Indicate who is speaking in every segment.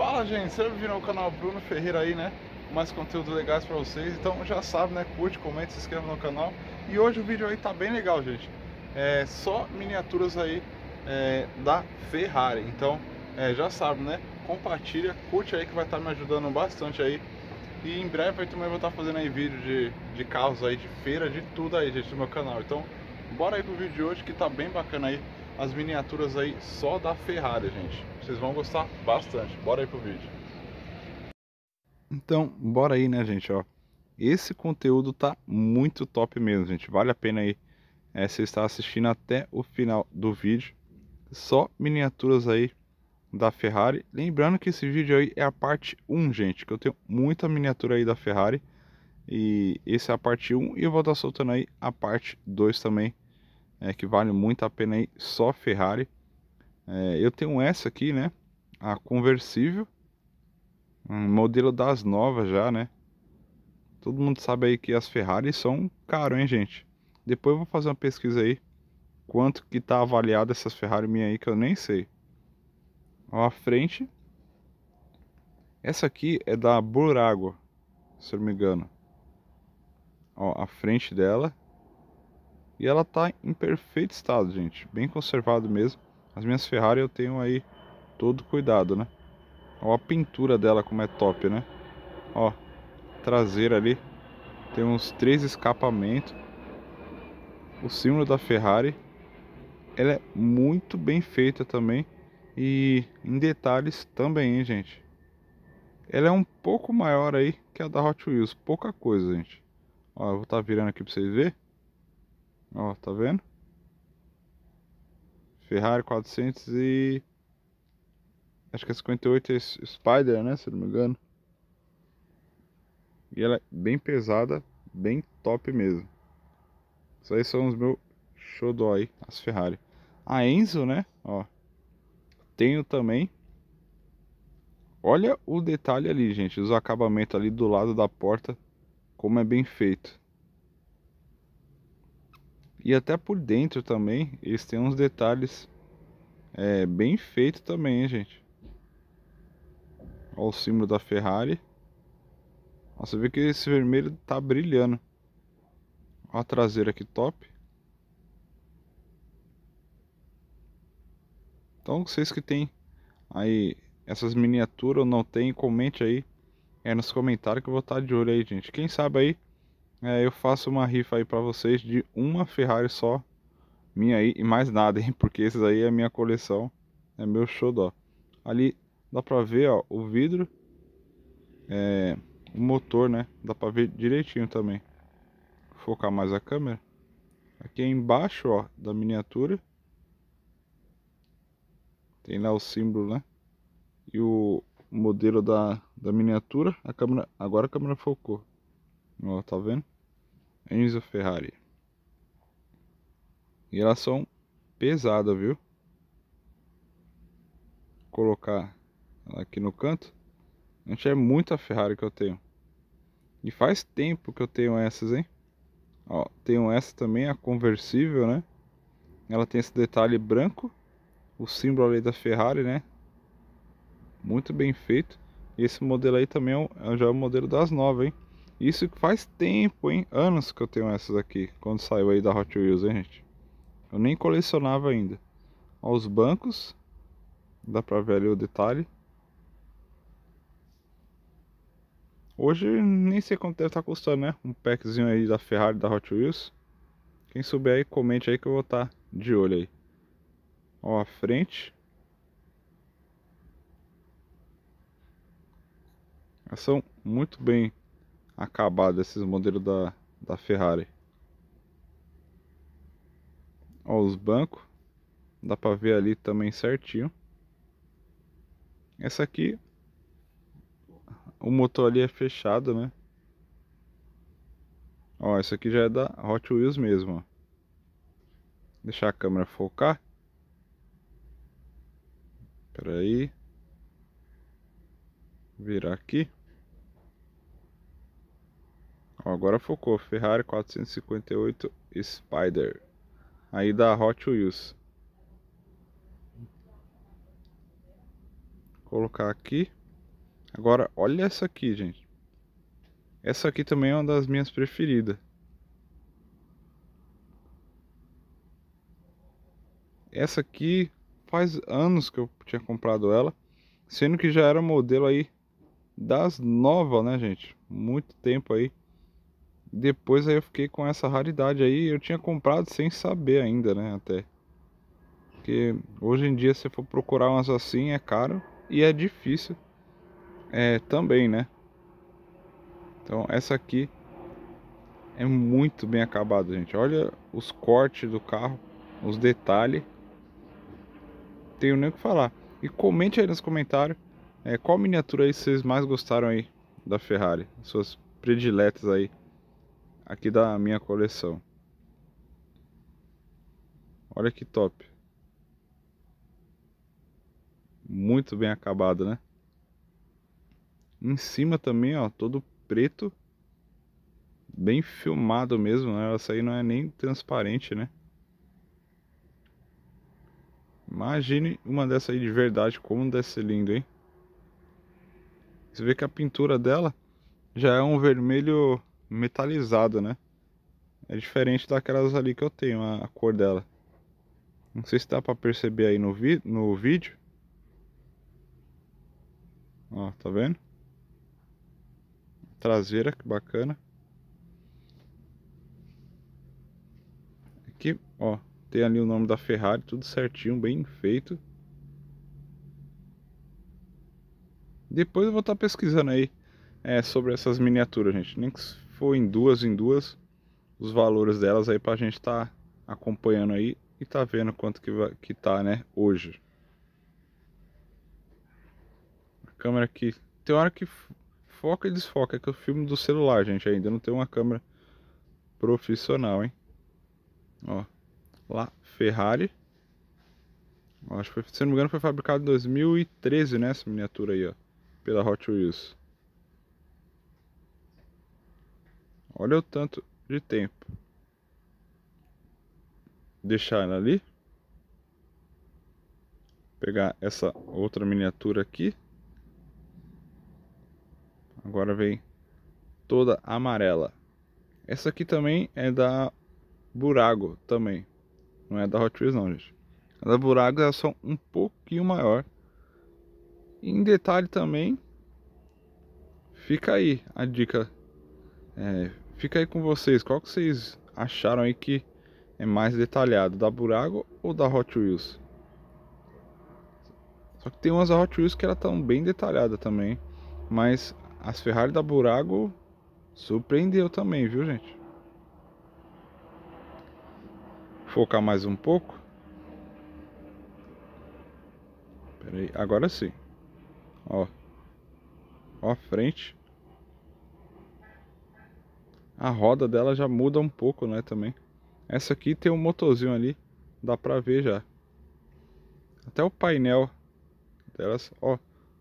Speaker 1: Fala gente, sempre viram o canal Bruno Ferreira aí, né? Mais conteúdo legais pra vocês, então já sabe, né? Curte, comenta, se inscreva no canal. E hoje o vídeo aí tá bem legal, gente. É só miniaturas aí é, da Ferrari. Então, é, já sabe, né? Compartilha, curte aí que vai estar tá me ajudando bastante aí. E em breve aí também vou estar tá fazendo aí vídeo de, de carros aí, de feira, de tudo aí, gente, no meu canal. Então, bora aí pro vídeo de hoje que tá bem bacana aí as miniaturas aí só da Ferrari, gente. Vocês vão gostar bastante. Bora aí pro vídeo. Então, bora aí, né, gente, ó. Esse conteúdo tá muito top mesmo, gente. Vale a pena aí é, você estar assistindo até o final do vídeo. Só miniaturas aí da Ferrari. Lembrando que esse vídeo aí é a parte 1, gente, que eu tenho muita miniatura aí da Ferrari. E esse é a parte 1 e eu vou estar soltando aí a parte 2 também é, que vale muito a pena aí, só Ferrari. É, eu tenho essa aqui, né? A conversível, um modelo das novas já, né? Todo mundo sabe aí que as Ferrari são caro, hein, gente? Depois eu vou fazer uma pesquisa aí, quanto que tá avaliada essas Ferrari minha aí, que eu nem sei. Ó, a frente, essa aqui é da Burago, se eu não me engano. Ó, a frente dela e ela está em perfeito estado, gente. Bem conservado mesmo. As minhas Ferrari eu tenho aí todo cuidado, né? Olha a pintura dela como é top, né? Ó, traseira ali. Tem uns três escapamentos. O símbolo da Ferrari. Ela é muito bem feita também. E em detalhes também, hein, gente? Ela é um pouco maior aí que a da Hot Wheels. Pouca coisa, gente. Ó, eu vou estar tá virando aqui para vocês verem. Ó, tá vendo? Ferrari 400 e... Acho que é 58 é Spider, né? Se não me engano. E ela é bem pesada, bem top mesmo. Isso aí são os meus xodói, as Ferrari. A Enzo, né? Ó. Tenho também. Olha o detalhe ali, gente. Os acabamentos ali do lado da porta. Como é bem feito. E até por dentro também, eles têm uns detalhes é, bem feitos também, hein, gente. Olha o símbolo da Ferrari. você vê que esse vermelho tá brilhando. Olha a traseira que top. Então vocês que tem aí essas miniaturas ou não tem, comente aí é, nos comentários que eu vou estar de olho aí, gente. Quem sabe aí é, eu faço uma rifa aí para vocês de uma Ferrari só. Minha aí e mais nada, hein? Porque esses aí é minha coleção. É meu show, dó Ali dá pra ver, ó, o vidro. É, o motor, né? Dá pra ver direitinho também. Vou focar mais a câmera. Aqui é embaixo, ó, da miniatura. Tem lá o símbolo, né? E o modelo da, da miniatura. A câmera, agora a câmera focou. Ó, tá vendo? Enzo Ferrari. E elas são pesadas, viu? Vou colocar ela aqui no canto. gente é muita Ferrari que eu tenho. E faz tempo que eu tenho essas, hein? Ó, tenho essa também, a conversível, né? Ela tem esse detalhe branco. O símbolo ali da Ferrari, né? Muito bem feito. E esse modelo aí também é, é já é o modelo das nove, hein? Isso faz tempo, hein? Anos que eu tenho essas aqui, quando saiu aí da Hot Wheels, hein, gente? Eu nem colecionava ainda. Ó, os bancos. Dá pra ver ali o detalhe. Hoje nem sei quanto deve estar tá custando, né? Um packzinho aí da Ferrari, da Hot Wheels. Quem souber aí, comente aí que eu vou estar tá de olho aí. Ó, a frente. Elas são muito bem acabado esses modelos da, da Ferrari. Olha os bancos. Dá pra ver ali também certinho. Essa aqui. O motor ali é fechado, né? Ó, essa aqui já é da Hot Wheels mesmo, ó. Deixar a câmera focar. Pera aí. Virar aqui agora focou. Ferrari 458 Spider. Aí da Hot Wheels. Colocar aqui. Agora, olha essa aqui, gente. Essa aqui também é uma das minhas preferidas. Essa aqui faz anos que eu tinha comprado ela. Sendo que já era modelo aí das novas, né, gente? Muito tempo aí depois aí eu fiquei com essa raridade aí, eu tinha comprado sem saber ainda, né, até. Porque hoje em dia se for procurar umas assim é caro e é difícil é, também, né. Então essa aqui é muito bem acabado, gente. Olha os cortes do carro, os detalhes. Tenho nem o que falar. E comente aí nos comentários é, qual miniatura aí vocês mais gostaram aí da Ferrari, suas prediletas aí aqui da minha coleção. Olha que top. Muito bem acabado, né? Em cima também, ó, todo preto. Bem filmado mesmo, né? Essa aí não é nem transparente, né? Imagine uma dessa aí de verdade, como deve ser lindo, hein? Você vê que a pintura dela já é um vermelho metalizada, né? É diferente daquelas ali que eu tenho, a, a cor dela. Não sei se dá pra perceber aí no, vi no vídeo. Ó, tá vendo? Traseira, que bacana. Aqui, ó, tem ali o nome da Ferrari, tudo certinho, bem feito. Depois eu vou estar tá pesquisando aí é, sobre essas miniaturas, gente. Nem que for tipo, em duas em duas, os valores delas aí para a gente estar tá acompanhando aí e tá vendo quanto que, vai, que tá, né, hoje. A câmera aqui, tem hora que foca e desfoca, é que eu filme do celular, gente, ainda não tem uma câmera profissional, hein. Ó, lá, Ferrari. acho que foi, se não me engano foi fabricado em 2013, né, essa miniatura aí, ó, pela Hot Wheels. Olha o tanto de tempo. Deixar ela ali. Pegar essa outra miniatura aqui. Agora vem toda amarela. Essa aqui também é da Burago também. Não é da Hot Wheels não, gente. A da Burago é só um pouquinho maior. E em detalhe também, fica aí a dica. É, Fica aí com vocês, qual que vocês acharam aí que é mais detalhado, da Burago ou da Hot Wheels? Só que tem umas Hot Wheels que elas estão bem detalhadas também, mas as Ferrari da Burago surpreendeu também, viu gente? Focar mais um pouco. Pera aí, agora sim. Ó. Ó a frente a roda dela já muda um pouco, né, também. Essa aqui tem um motorzinho ali, dá pra ver já. Até o painel delas, ó,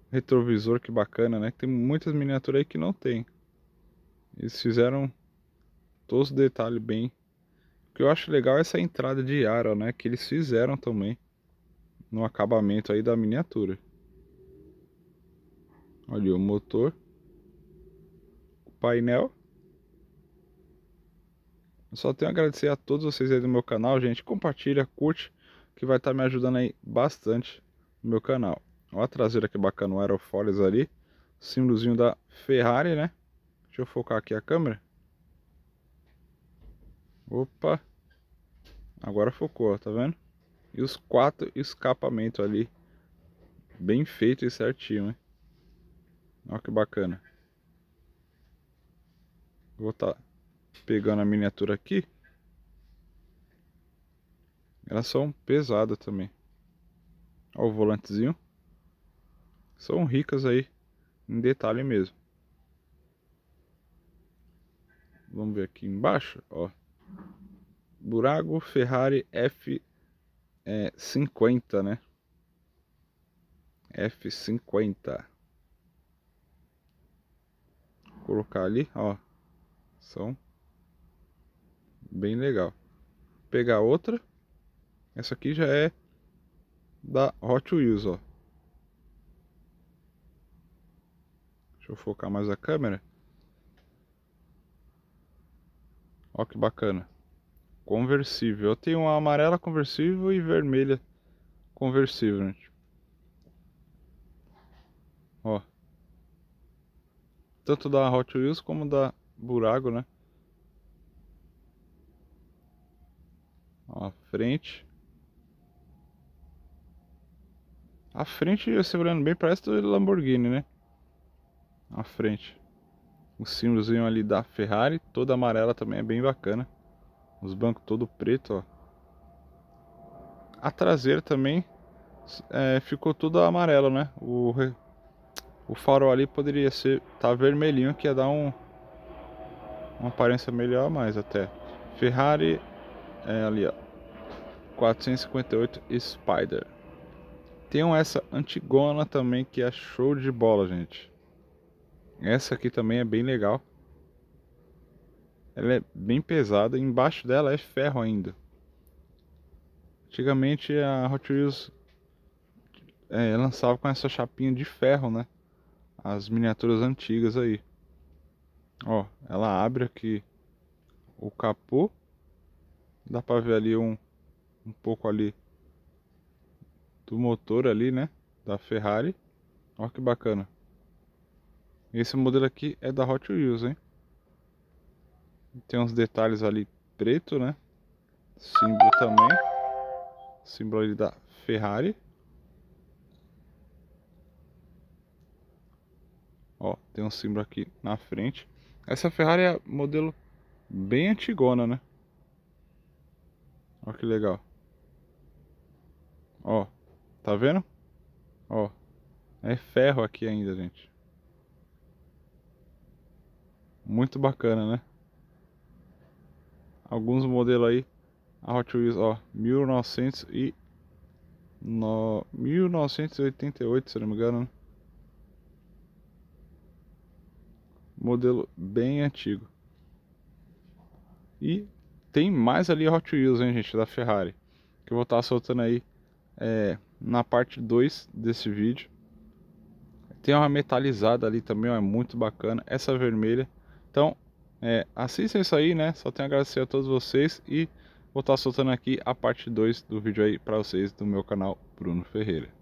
Speaker 1: retrovisor, que bacana, né? Tem muitas miniaturas aí que não tem. Eles fizeram todos os detalhes bem. O que eu acho legal é essa entrada de ara, né? Que eles fizeram também no acabamento aí da miniatura. Olha o motor, o painel só tenho a agradecer a todos vocês aí do meu canal, gente. Compartilha, curte, que vai estar tá me ajudando aí bastante no meu canal. Olha a traseira que bacana, o aerofólios ali. Símbolozinho da Ferrari, né? Deixa eu focar aqui a câmera. Opa! Agora focou, tá vendo? E os quatro escapamentos ali. Bem feito e certinho, hein? Olha que bacana. Vou estar... Tá pegando a miniatura aqui, elas são pesadas também. Olha o volantezinho. São ricas aí em detalhe mesmo. Vamos ver aqui embaixo, ó. Burago Ferrari F é, eh, 50, né? F50. Vou colocar ali, ó. São Bem legal. Pegar outra. Essa aqui já é da Hot Wheels, ó. Deixa eu focar mais a câmera. Ó que bacana. Conversível. Eu tenho uma amarela conversível e vermelha conversível, gente. Ó. Tanto da Hot Wheels como da Burago, né? a frente. A frente, você olhando bem, parece do Lamborghini, né? A frente. O símbolozinho ali da Ferrari, toda amarela também é bem bacana. Os bancos todo preto, ó. A traseira também é, ficou toda amarela, né? O, o farol ali poderia ser tá vermelhinho, que ia dar um uma aparência melhor mais até. Ferrari é ali, ó. 458 Spider. Tem essa Antigona também que é show de bola, gente. Essa aqui também é bem legal. Ela é bem pesada. Embaixo dela é ferro ainda. Antigamente a Hot Wheels é, lançava com essa chapinha de ferro, né? As miniaturas antigas aí. Ó, ela abre aqui o capô Dá pra ver ali um, um pouco ali do motor ali, né? Da Ferrari. Olha que bacana. Esse modelo aqui é da Hot Wheels, hein? Tem uns detalhes ali preto, né? Símbolo também. Símbolo ali da Ferrari. Ó, tem um símbolo aqui na frente. Essa Ferrari é modelo bem antigona, né? Olha que legal. Ó, tá vendo? Ó, é ferro aqui ainda, gente. Muito bacana, né? Alguns modelos aí. A Hot Wheels, ó, 1900 e... No... 1988, se não me engano. Né? Modelo bem antigo. E tem mais ali Hot Wheels, hein, gente, da Ferrari. Que eu vou estar soltando aí é, na parte 2 desse vídeo. Tem uma metalizada ali também, ó, é muito bacana. Essa vermelha. Então, é, assistem isso aí, né? Só tenho a agradecer a todos vocês e vou estar soltando aqui a parte 2 do vídeo aí para vocês do meu canal Bruno Ferreira.